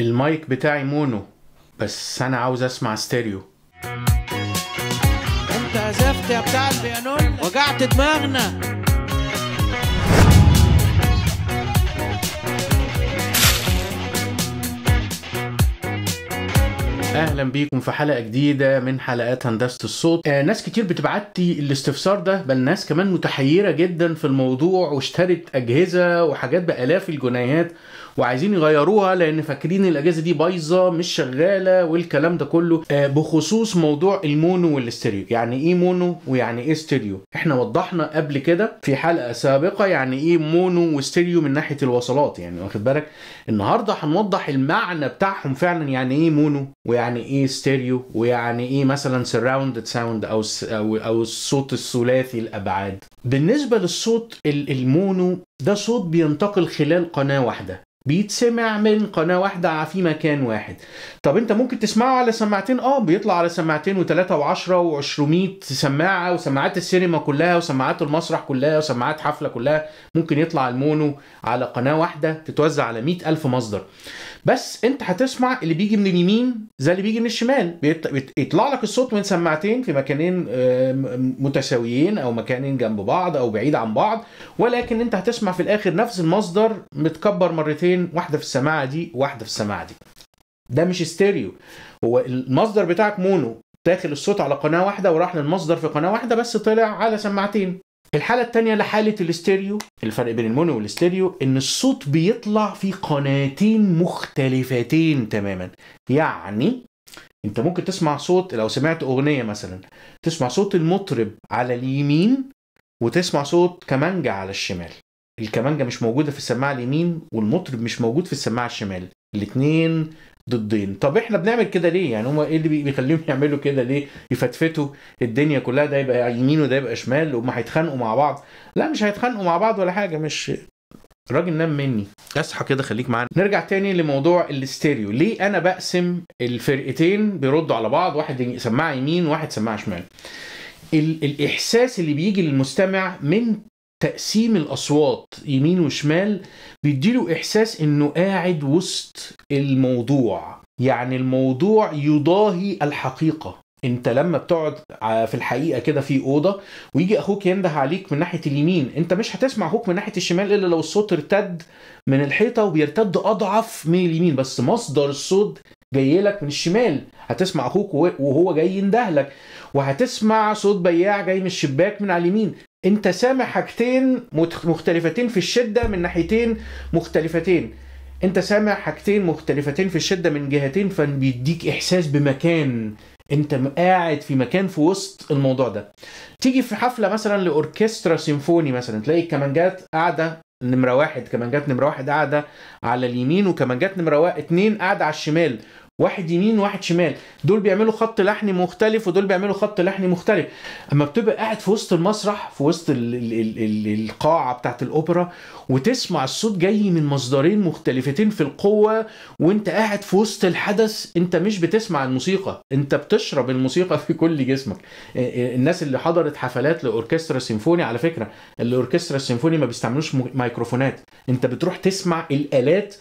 المايك بتاعي مونو بس انا عاوز اسمع ستيريو انت عزفت يا بتاع البيانون وجعت دماغنا اهلا بيكم في حلقه جديده من حلقات هندسه الصوت آه ناس كتير بتبعت لي الاستفسار ده بل ناس كمان متحيره جدا في الموضوع واشترت اجهزه وحاجات بالاف الجنيهات وعايزين يغيروها لان فاكرين الاجهزه دي بايظه مش شغاله والكلام ده كله آه بخصوص موضوع المونو والاستيريو يعني ايه مونو ويعني ايه ستيريو احنا وضحنا قبل كده في حلقه سابقه يعني ايه مونو واستريو من ناحيه الوصلات يعني واخد بالك النهارده هنوضح المعنى بتاعهم فعلا يعني ايه مونو ويعني يعني ايه ستيريو ويعني ايه مثلا سراوند ساوند او او الصوت الثلاثي الابعاد بالنسبه للصوت المونو ده صوت بينتقل خلال قناه واحده بيتسمع من قناه واحده في مكان واحد طب انت ممكن تسمعه على سماعتين اه بيطلع على سماعتين و3 و10 و200 سماعه وسماعات السينما كلها وسماعات المسرح كلها وسماعات حفله كلها ممكن يطلع المونو على قناه واحده تتوزع على 100000 الف مصدر بس انت هتسمع اللي بيجي من اليمين زي اللي بيجي من الشمال بيطلع لك الصوت من سماعتين في مكانين آه، متساويين او مكانين جنب بعض او بعيد عن بعض ولكن انت هتسمع في الاخر نفس المصدر متكبر مرتين واحده في السماعه دي واحده في السماعه دي ده مش ستيريو هو المصدر بتاعك مونو داخل الصوت على قناه واحده وراح للمصدر في قناه واحده بس طلع على سماعتين الحالة الثانية لحالة الاستيريو الفرق بين المونو والاستيريو ان الصوت بيطلع في قناتين مختلفتين تماما يعني انت ممكن تسمع صوت لو سمعت اغنية مثلا تسمع صوت المطرب على اليمين وتسمع صوت كمانجا على الشمال الكمانجا مش موجودة في السماعة اليمين والمطرب مش موجود في السماعة الشمال الاتنين ضدين طب احنا بنعمل كده ليه يعني هما ايه اللي بيخليهم يعملوا كده ليه يفتفتوا الدنيا كلها ده يبقى يمين وده يبقى شمال وما هيتخانقوا مع بعض لا مش هيتخانقوا مع بعض ولا حاجه مش الراجل نام مني اصحى كده خليك معانا نرجع تاني لموضوع الاستيريو ليه انا بقسم الفرقتين بيردوا على بعض واحد سماعه يمين وواحد سماعه شمال الاحساس اللي بيجي للمستمع من تقسيم الأصوات يمين وشمال بيديله إحساس إنه قاعد وسط الموضوع يعني الموضوع يضاهي الحقيقة انت لما بتقعد في الحقيقه كده في اوضه ويجي اخوك ينده عليك من ناحيه اليمين انت مش هتسمع اخوك من ناحيه الشمال الا لو الصوت ارتد من الحيطه وبيرتد اضعف من اليمين بس مصدر الصوت جاي لك من الشمال هتسمع اخوك وهو جاي يندهلك وهتسمع صوت بياع جاي من الشباك من على اليمين انت سامع حاجتين مختلفتين في الشده من ناحيتين مختلفتين انت سامع حاجتين مختلفتين في الشده من جهتين فبيديك احساس بمكان انت قاعد في مكان في وسط الموضوع ده تيجي في حفله مثلا لاوركسترا سيمفوني مثلا تلاقي الكمانجات قاعده نمره واحد كمانجات نمره واحد قاعده على اليمين وكمانجات نمره اتنين قاعده على الشمال واحد يمين واحد شمال دول بيعملوا خط لحن مختلف ودول بيعملوا خط لحن مختلف اما بتبقى قاعد في وسط المسرح في وسط الـ الـ الـ القاعه بتاعت الاوبرا وتسمع الصوت جاي من مصدرين مختلفتين في القوه وانت قاعد في وسط الحدث انت مش بتسمع الموسيقى انت بتشرب الموسيقى في كل جسمك الناس اللي حضرت حفلات لاوركسترا سيمفوني على فكره الاوركسترا السيمفوني ما بيستعملوش مايكروفونات انت بتروح تسمع الالات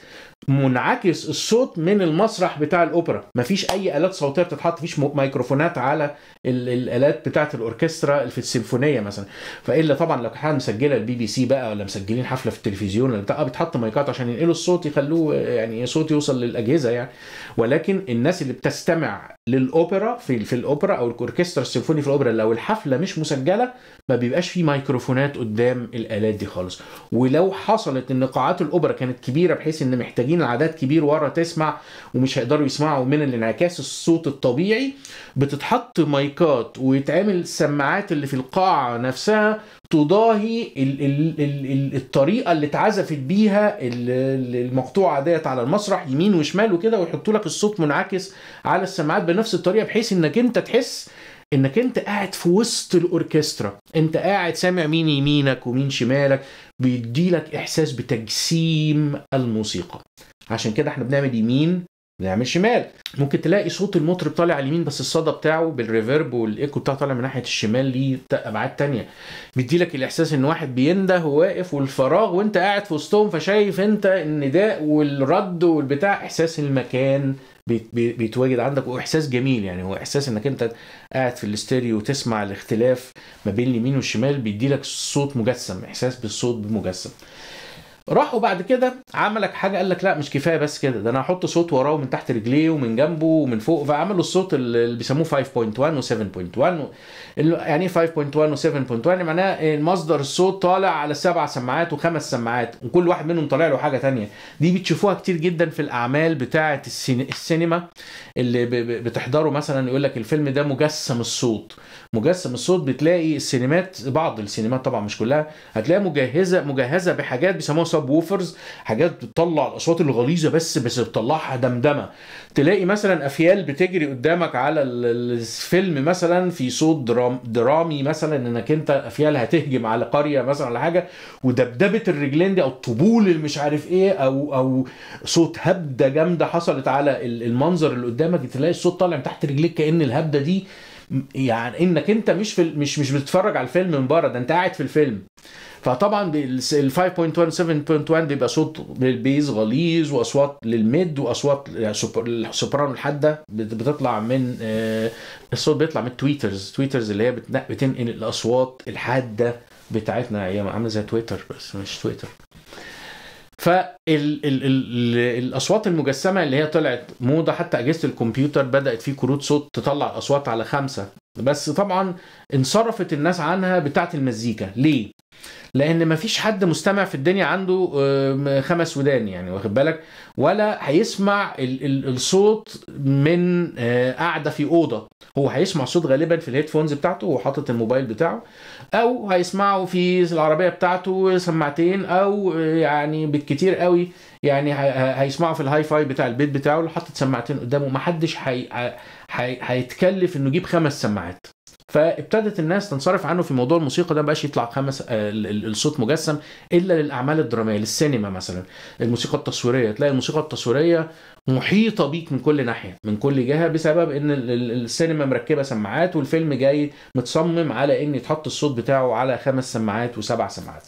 منعكس الصوت من المسرح بتاع الاوبرا مفيش اي الات صوتيه بتتحط مفيش ميكروفونات على الالات بتاعه الاوركسترا في السيمفونيه مثلا فالا طبعا لو كان مسجله البي بي سي بقى ولا مسجلين حفله في التلفزيون ولا بتاع آه، بيتحط مايكات عشان ينقلوا الصوت يخلوه يعني صوت يوصل للاجهزه يعني ولكن الناس اللي بتستمع للاوبرا في في الاوبرا او الاوركسترا السيمفوني في الاوبرا لو الحفله مش مسجله ما بيبقاش فيه ميكروفونات قدام الالات دي خالص ولو حصلت ان قاعات الاوبرا كانت كبيره بحيث ان محتاجين العدد كبير ورا تسمع ومش هيقدروا يسمعوا من الانعكاس الصوت الطبيعي بتتحط مايكات ويتعمل السماعات اللي في القاعه نفسها تضاهي الـ الـ الـ الطريقه اللي اتعزفت بيها المقطوعه ديت على المسرح يمين وشمال وكده ويحطوا لك الصوت منعكس على السماعات بنفس الطريقه بحيث انك انت تحس انك انت قاعد في وسط الاوركسترا انت قاعد سامع مين يمينك ومين شمالك بيديلك احساس بتجسيم الموسيقى عشان كده احنا بنعمل يمين بنعمل شمال ممكن تلاقي صوت المطرب طالع على اليمين بس الصدى بتاعه بالريفيرب والايكو بتاعه طالع من ناحيه الشمال ليه ابعاد تانية بيديلك الاحساس ان واحد بينده وواقف والفراغ وانت قاعد في وسطهم فشايف انت النداء والرد والبتاع احساس المكان بيتواجد عندك واحساس جميل يعني هو احساس انك انت قاعد في الاستيريو وتسمع الاختلاف ما بين اليمين والشمال بيديلك صوت مجسم احساس بالصوت بمجسم راحوا بعد كده عملك حاجه قال لك لا مش كفايه بس كده ده انا هحط صوت وراه من تحت رجليه ومن جنبه ومن فوق فعملوا الصوت اللي بيسموه 5.1 و7.1 و... يعني ايه 5.1 و7.1 يعني معناه مصدر الصوت طالع على سبع سماعات وخمس سماعات وكل واحد منهم طالع له حاجه تانية دي بتشوفوها كتير جدا في الاعمال بتاعه السينما اللي بتحضره مثلا يقول لك الفيلم ده مجسم الصوت مجسم الصوت بتلاقي السينمات بعض السينمات طبعا مش كلها هتلاقي مجهزه مجهزه بحاجات بيسموها سب ووفرز حاجات بتطلع الاصوات الغليظه بس بس بتطلعها دمدمه تلاقي مثلا افيال بتجري قدامك على الفيلم مثلا في صوت درام درامي مثلا انك انت افيال هتهجم على قريه مثلا ولا حاجه ودبدبه الرجلين دي او الطبول اللي مش عارف ايه او او صوت هبده جامده حصلت على المنظر اللي قدامك تلاقي الصوت طالع من تحت رجليك كان الهبده دي يعني انك انت مش في مش مش بتتفرج على الفيلم من بره ده انت قاعد في الفيلم فطبعا ال 5.1 7.1 بيبقى صوت بيز غليظ واصوات للميد واصوات السوبرانو الحاده بتطلع من آه، الصوت بيطلع من التويترز تويترز اللي هي بتنقل الاصوات الحاده بتاعتنا هي عامله زي تويتر بس مش تويتر فالاصوات المجسمه اللي هي طلعت موضه حتى اجهزه الكمبيوتر بدات في كروت صوت تطلع اصوات على خمسه بس طبعا انصرفت الناس عنها بتاعه المزيكا ليه لان مفيش حد مستمع في الدنيا عنده خمس ودان يعني واخد بالك ولا هيسمع الصوت من آه، قاعده في اوضه هو هيسمع صوت غالبا في الهيدفونز بتاعته وحاطط الموبايل بتاعه او هيسمعه في العربيه بتاعته سماعتين او آه، يعني بالكتير قوي يعني هيسمعه في الهاي فاي بتاع البيت بتاعه اللي حاطط سماعتين قدامه محدش هي هيتكلف انه يجيب خمس سماعات فابتدت الناس تنصرف عنه في موضوع الموسيقى ده مبقاش يطلع خمس آه، الصوت مجسم الا للاعمال الدراميه للسينما مثلا الموسيقى التصويريه تلاقي الموسيقى التصويريه محيطه بيك من كل ناحيه من كل جهه بسبب ان السينما مركبه سماعات والفيلم جاي متصمم على ان يتحط الصوت بتاعه على خمس سماعات وسبع سماعات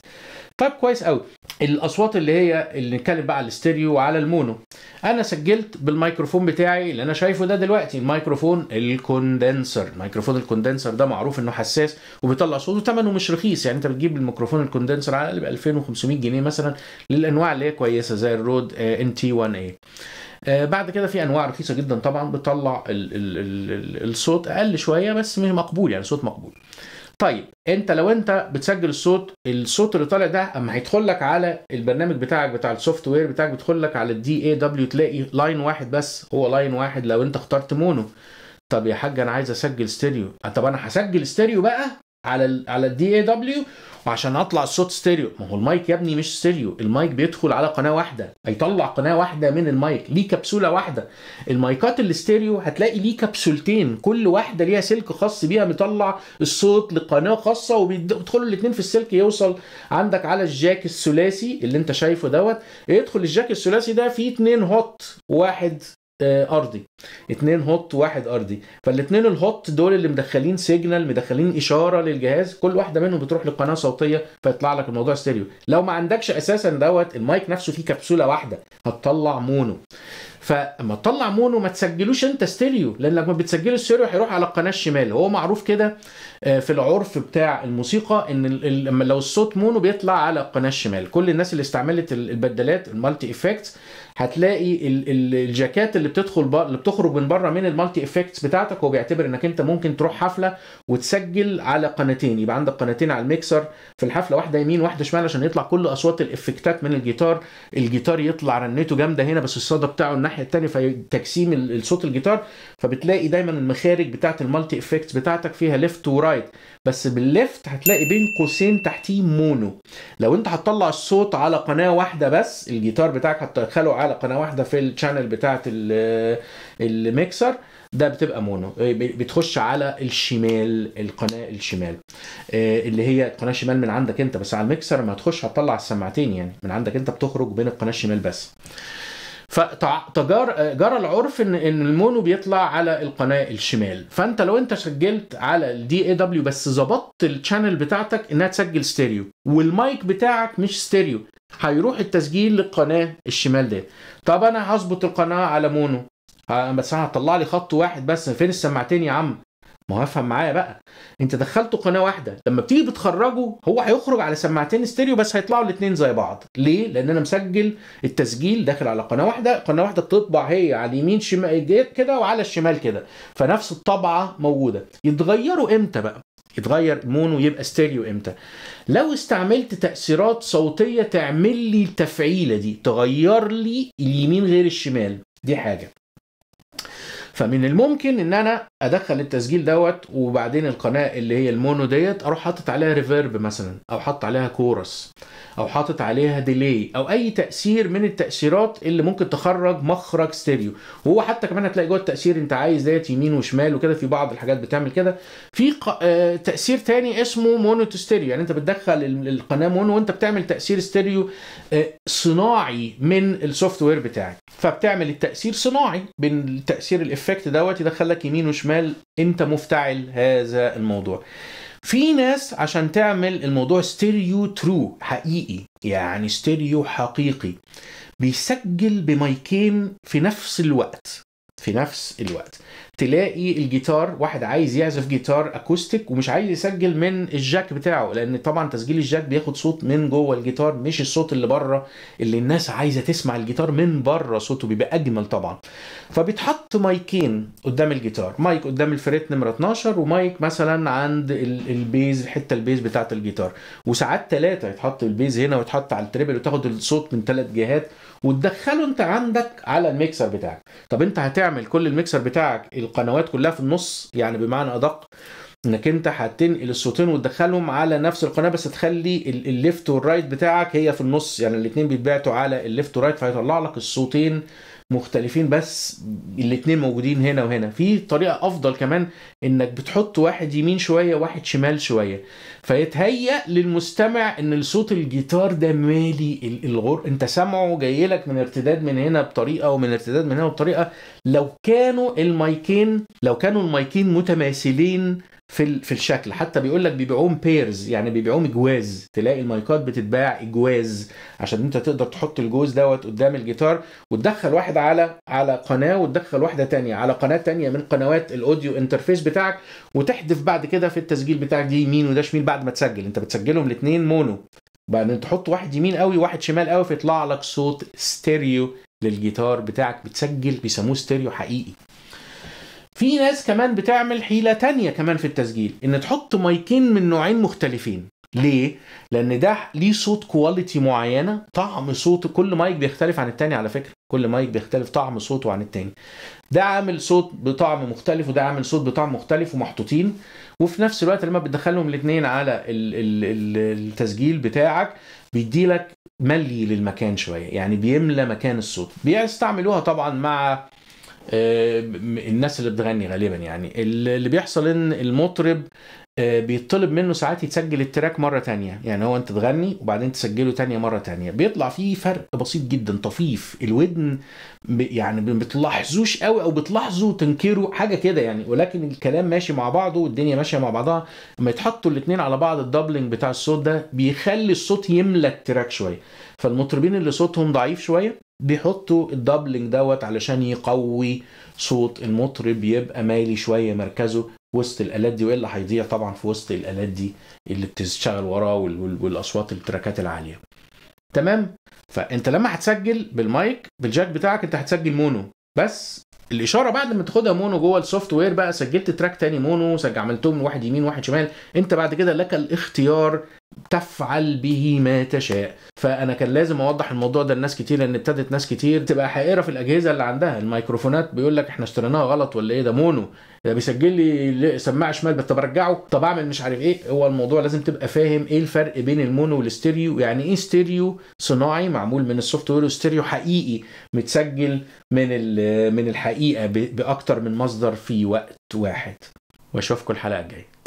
طيب كويس قوي الاصوات اللي هي اللي نتكلم بقى على الاستيريو وعلى المونو انا سجلت بالميكروفون بتاعي اللي انا شايفه ده دلوقتي الميكروفون الكوندنسر الميكروفون الكوندنسر ده معروف انه حساس وبيطلع صوت وثمنه مش رخيص يعني انت بتجيب الميكروفون الكوندنسر على الاقل ب 2500 جنيه مثلا للانواع اللي هي كويسه زي الرود ان تي 1 اي بعد كده في انواع رخيصه جدا طبعا بتطلع الصوت اقل شويه بس مش مقبول يعني صوت مقبول طيب انت لو انت بتسجل الصوت الصوت اللي طالع ده اما هيدخل لك على البرنامج بتاعك بتاع السوفت وير بتاعك بيدخل لك على الدي اي دبليو تلاقي لاين واحد بس هو لاين واحد لو انت اخترت مونو طب يا حاج انا عايز اسجل ستيريو طب انا هسجل ستيريو بقى على الـ على الدي اي دبليو وعشان اطلع الصوت ستيريو ما هو المايك يا ابني مش ستيريو المايك بيدخل على قناه واحده هيطلع قناه واحده من المايك ليه كبسوله واحده المايكات الاستيريو هتلاقي ليه كبسولتين كل واحده ليها سلك خاص بيها بيطلع الصوت لقناه خاصه وبيدخلوا الاثنين في السلك يوصل عندك على الجاك الثلاثي اللي انت شايفه دوت يدخل الجاك الثلاثي ده فيه اثنين هوت واحد آه، ارضي اتنين هوت واحد ارضي فالاتنين الهوت دول اللي مدخلين سيجنال مدخلين اشاره للجهاز كل واحده منهم بتروح لقناه صوتيه فيطلع لك الموضوع ستيريو لو ما عندكش اساسا دوت المايك نفسه فيه كبسوله واحده هتطلع مونو فما تطلع مونو ما تسجلوش انت ستيريو لان لما بتسجل ستيريو هيروح على القناه الشمال هو معروف كده آه، في العرف بتاع الموسيقى ان لما لو الصوت مونو بيطلع على القناه الشمال كل الناس اللي استعملت البدلات المالتي افكتس هتلاقي الجاكات اللي بتدخل بقى اللي بتخرج من بره من المالتي افكتس بتاعتك هو بيعتبر انك انت ممكن تروح حفله وتسجل على قناتين يبقى عندك قناتين على الميكسر في الحفله واحده يمين واحده شمال عشان يطلع كل اصوات الافكتات من الجيتار الجيتار يطلع رنته جامده هنا بس الصدى بتاعه الناحيه الثانيه فتجسيم الصوت الجيتار فبتلاقي دايما المخارج بتاعه المالتي افكتس بتاعتك فيها ليفت ورايت بس بالليفت هتلاقي بين قوسين تحتيه مونو لو انت هتطلع الصوت على قناه واحده بس الجيتار بتاعك هتدخله على قناه واحده في الشانل بتاعه الميكسر ده بتبقى مونو بتخش على الشمال القناه الشمال آه، اللي هي القناه الشمال من عندك انت بس على الميكسر ما هتخش هتطلع السماعتين يعني من عندك انت بتخرج بين القناه الشمال بس فجرى العرف ان ان المونو بيطلع على القناه الشمال فانت لو انت سجلت على الدي اي دبليو بس ظبطت الشانل بتاعتك انها تسجل ستيريو والمايك بتاعك مش ستيريو هيروح التسجيل للقناه الشمال ديت طب انا هظبط القناه على مونو آه، بس انا هطلع لي خط واحد بس فين السماعتين يا عم ما هو افهم معايا بقى انت دخلته قناه واحده لما بتيجي بتخرجه هو هيخرج على سماعتين ستيريو بس هيطلعوا الاثنين زي بعض ليه لان انا مسجل التسجيل داخل على قناه واحده قناه واحده بتطبع هي على اليمين شمال كده وعلى الشمال كده فنفس الطبعه موجوده يتغيروا امتى بقى يتغير مونو يبقى ستيريو امتى لو استعملت تاثيرات صوتيه تعمل لي التفعيله دي تغير لي اليمين غير الشمال دي حاجه فمن الممكن ان انا ادخل التسجيل دوت وبعدين القناه اللي هي المونو ديت اروح حاطط عليها ريفيرب مثلا او حاطط عليها كورس او حاطط عليها ديلي او اي تاثير من التاثيرات اللي ممكن تخرج مخرج ستيريو وهو حتى كمان هتلاقي جوه التاثير انت عايز ديت يمين وشمال وكده في بعض الحاجات بتعمل كده في آه، تاثير تاني اسمه مونو تو ستيريو يعني انت بتدخل القناه مونو وانت بتعمل تاثير ستيريو آه، صناعي من السوفت وير بتاعك فبتعمل التاثير صناعي بين تاثير الاف الايفكت دوت يدخلك يمين وشمال انت مفتعل هذا الموضوع في ناس عشان تعمل الموضوع ستيريو ترو حقيقي يعني ستيريو حقيقي بيسجل بمايكين في نفس الوقت في نفس الوقت تلاقي الجيتار واحد عايز يعزف جيتار اكوستيك ومش عايز يسجل من الجاك بتاعه لان طبعا تسجيل الجاك بياخد صوت من جوه الجيتار مش الصوت اللي بره اللي الناس عايزه تسمع الجيتار من بره صوته بيبقى اجمل طبعا فبيتحط مايكين قدام الجيتار مايك قدام الفريت نمره 12 ومايك مثلا عند البيز الحته البيز بتاعه الجيتار وساعات ثلاثه يتحط البيز هنا ويتحط على التريبل وتاخد الصوت من ثلاث جهات وتدخله انت عندك على الميكسر بتاعك طب انت هتعمل كل الميكسر بتاعك القنوات كلها في النص يعني بمعنى ادق انك انت هتنقل الصوتين وتدخلهم على نفس القناه بس تخلي الليفت والرايت بتاعك هي في النص يعني الاثنين بيتبعتوا على الليفت والرايت فهيطلع لك الصوتين مختلفين بس الاثنين موجودين هنا وهنا في طريقه افضل كمان انك بتحط واحد يمين شويه واحد شمال شويه فيتهيأ للمستمع ان الصوت الجيتار ده مالي الغر انت سامعه جاي لك من ارتداد من هنا بطريقه ومن ارتداد من هنا بطريقه لو كانوا المايكين لو كانوا المايكين متماثلين في في الشكل حتى بيقول لك بيبيعوهم بيرز يعني بيبيعوهم اجواز تلاقي المايكات بتتباع اجواز عشان انت تقدر تحط الجوز دوت قدام الجيتار وتدخل واحد على على قناه وتدخل واحده تانية على قناه تانية من قنوات الاوديو انترفيس بتاعك وتحذف بعد كده في التسجيل بتاعك دي يمين وده شمال بعد بعد ما تسجل انت بتسجلهم الاثنين مونو بعدين تحط واحد يمين قوي واحد شمال قوي فيطلع لك صوت ستيريو للجيتار بتاعك بتسجل بيسموه ستيريو حقيقي في ناس كمان بتعمل حيلة تانية كمان في التسجيل ان تحط مايكين من نوعين مختلفين ليه؟ لأن ده ليه صوت كواليتي معينة طعم صوت كل مايك بيختلف عن التاني على فكرة كل مايك بيختلف طعم صوته عن التاني ده عامل صوت بطعم مختلف وده عامل صوت بطعم مختلف ومحطوطين وفي نفس الوقت لما بتدخلهم الاثنين على التسجيل بتاعك بيديلك ملي للمكان شوية يعني بيملى مكان الصوت بيستعملوها طبعا مع آه، الناس اللي بتغني غالبا يعني اللي بيحصل ان المطرب آه، بيطلب منه ساعات يتسجل التراك مرة تانية يعني هو انت تغني وبعدين تسجله تانية مرة تانية بيطلع فيه فرق بسيط جدا طفيف الودن يعني ما بتلاحظوش قوي او بتلاحظوا تنكروا حاجة كده يعني ولكن الكلام ماشي مع بعضه والدنيا ماشية مع بعضها لما يتحطوا الاتنين على بعض الدبلنج بتاع الصوت ده بيخلي الصوت يملى التراك شوية فالمطربين اللي صوتهم ضعيف شوية بيحطوا الدبلنج دوت علشان يقوي صوت المطرب يبقى مايلي شويه مركزه وسط الالات دي والا هيضيع طبعا في وسط الالات دي اللي بتشتغل وراه والاصوات التراكات العاليه تمام فانت لما هتسجل بالمايك بالجاك بتاعك انت هتسجل مونو بس الاشاره بعد ما تاخدها مونو جوه السوفت وير بقى سجلت تراك تاني مونو عملتهم واحد يمين واحد شمال انت بعد كده لك الاختيار تفعل به ما تشاء فانا كان لازم اوضح الموضوع ده لناس كتير لان ابتدت ناس كتير تبقى حائره في الاجهزه اللي عندها الميكروفونات بيقول لك احنا اشتريناها غلط ولا ايه ده مونو ده بيسجل لي سماعه شمال بس طب ارجعه طب اعمل مش عارف ايه هو الموضوع لازم تبقى فاهم ايه الفرق بين المونو والاستيريو يعني ايه ستيريو صناعي معمول من السوفت وير وستيريو حقيقي متسجل من من الحقيقه باكتر من مصدر في وقت واحد واشوفكم الحلقه الجايه